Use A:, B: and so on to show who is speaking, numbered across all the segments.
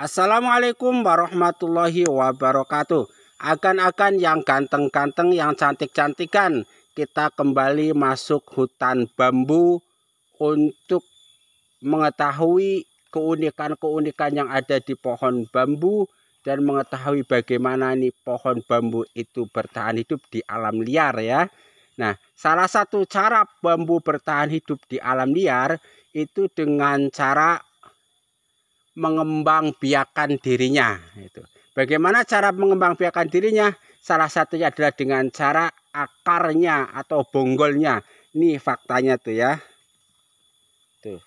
A: Assalamualaikum warahmatullahi wabarakatuh. Akan-akan yang ganteng-ganteng, yang cantik-cantikan, kita kembali masuk hutan bambu untuk mengetahui keunikan-keunikan yang ada di pohon bambu dan mengetahui bagaimana nih pohon bambu itu bertahan hidup di alam liar ya. Nah, salah satu cara bambu bertahan hidup di alam liar itu dengan cara mengembangbiakan dirinya itu. Bagaimana cara mengembangbiakan dirinya? Salah satunya adalah dengan cara akarnya atau bonggolnya. Ini faktanya tuh ya. Tuh.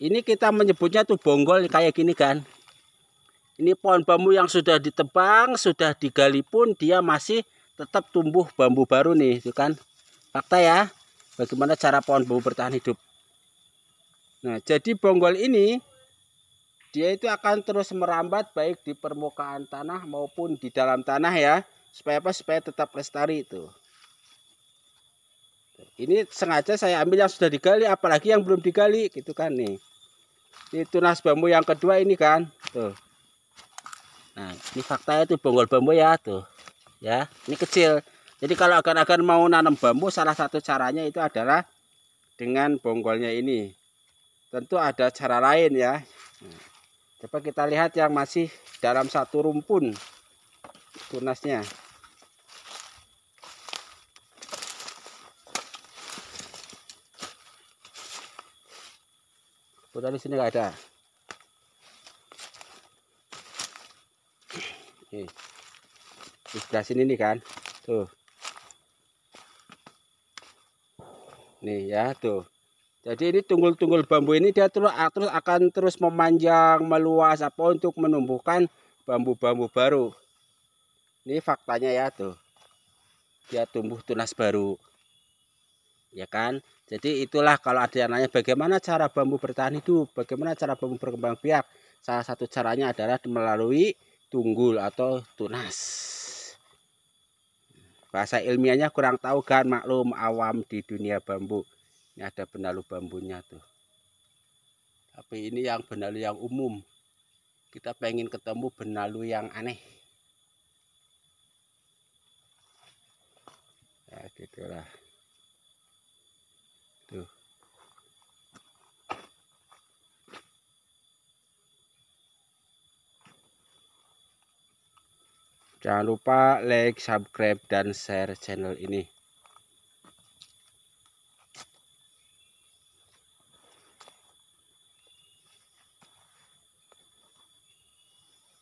A: Ini kita menyebutnya tuh bonggol kayak gini kan. Ini pohon bambu yang sudah ditebang, sudah digali pun dia masih tetap tumbuh bambu baru nih, itu kan. Fakta ya. Bagaimana cara pohon bambu bertahan hidup? Nah, jadi bonggol ini dia itu akan terus merambat baik di permukaan tanah maupun di dalam tanah ya. Supaya apa? Supaya tetap lestari itu. Ini sengaja saya ambil yang sudah digali apalagi yang belum digali gitu kan nih. Itu tunas bambu yang kedua ini kan. Tuh. Nah, ini faktanya itu bonggol bambu ya tuh. Ya, ini kecil. Jadi kalau akan-akan mau nanam bambu salah satu caranya itu adalah dengan bonggolnya ini tentu ada cara lain ya coba kita lihat yang masih dalam satu rumpun tunasnya Udah di sini nggak ada. Di sebelah sini nih kan. Tuh. Nih ya, tuh. Jadi ini tunggul-tunggul bambu ini dia ah, terus, akan terus memanjang, meluas apa untuk menumbuhkan bambu-bambu baru. Ini faktanya ya tuh. Dia tumbuh tunas baru. Ya kan? Jadi itulah kalau ada yang nanya bagaimana cara bambu bertahan itu, bagaimana cara bambu berkembang biak. Salah satu caranya adalah melalui tunggul atau tunas. Bahasa ilmiahnya kurang tahu kan maklum awam di dunia bambu ini ada benalu bambunya tuh tapi ini yang benalu yang umum kita pengen ketemu benalu yang aneh ya gitulah tuh Jangan lupa like, subscribe, dan share channel ini.